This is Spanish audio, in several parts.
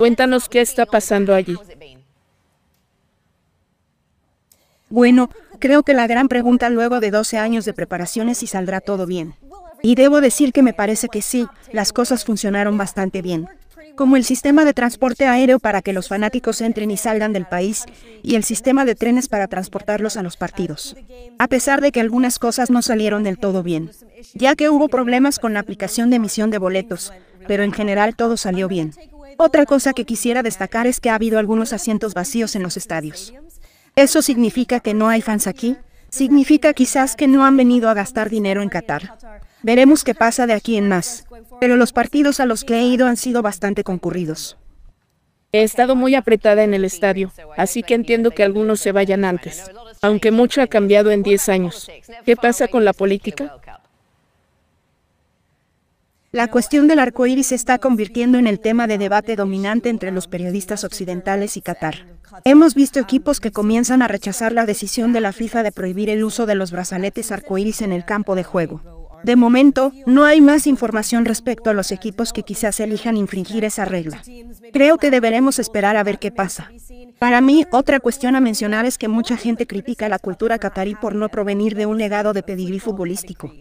Cuéntanos qué está pasando allí. Bueno, creo que la gran pregunta luego de 12 años de preparaciones si saldrá todo bien. Y debo decir que me parece que sí, las cosas funcionaron bastante bien. Como el sistema de transporte aéreo para que los fanáticos entren y salgan del país, y el sistema de trenes para transportarlos a los partidos. A pesar de que algunas cosas no salieron del todo bien, ya que hubo problemas con la aplicación de emisión de boletos, pero en general todo salió bien. Otra cosa que quisiera destacar es que ha habido algunos asientos vacíos en los estadios. ¿Eso significa que no hay fans aquí? Significa quizás que no han venido a gastar dinero en Qatar. Veremos qué pasa de aquí en más. Pero los partidos a los que he ido han sido bastante concurridos. He estado muy apretada en el estadio, así que entiendo que algunos se vayan antes, aunque mucho ha cambiado en 10 años. ¿Qué pasa con la política? La cuestión del arco iris se está convirtiendo en el tema de debate dominante entre los periodistas occidentales y Qatar. Hemos visto equipos que comienzan a rechazar la decisión de la FIFA de prohibir el uso de los brazaletes iris en el campo de juego. De momento, no hay más información respecto a los equipos que quizás elijan infringir esa regla. Creo que deberemos esperar a ver qué pasa. Para mí, otra cuestión a mencionar es que mucha gente critica la cultura catarí por no provenir de un legado de pedigrí futbolístico.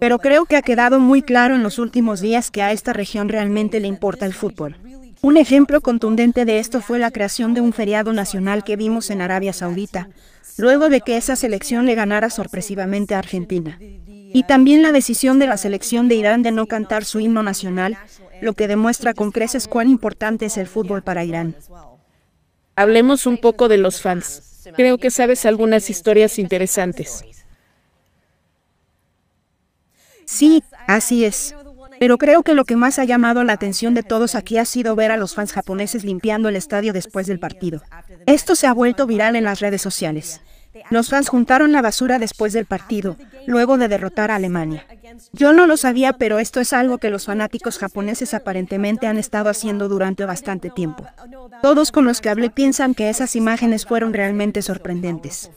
Pero creo que ha quedado muy claro en los últimos días que a esta región realmente le importa el fútbol. Un ejemplo contundente de esto fue la creación de un feriado nacional que vimos en Arabia Saudita, luego de que esa selección le ganara sorpresivamente a Argentina. Y también la decisión de la selección de Irán de no cantar su himno nacional, lo que demuestra con creces cuán importante es el fútbol para Irán. Hablemos un poco de los fans. Creo que sabes algunas historias interesantes. Sí, así es. Pero creo que lo que más ha llamado la atención de todos aquí ha sido ver a los fans japoneses limpiando el estadio después del partido. Esto se ha vuelto viral en las redes sociales. Los fans juntaron la basura después del partido, luego de derrotar a Alemania. Yo no lo sabía, pero esto es algo que los fanáticos japoneses aparentemente han estado haciendo durante bastante tiempo. Todos con los que hablé piensan que esas imágenes fueron realmente sorprendentes.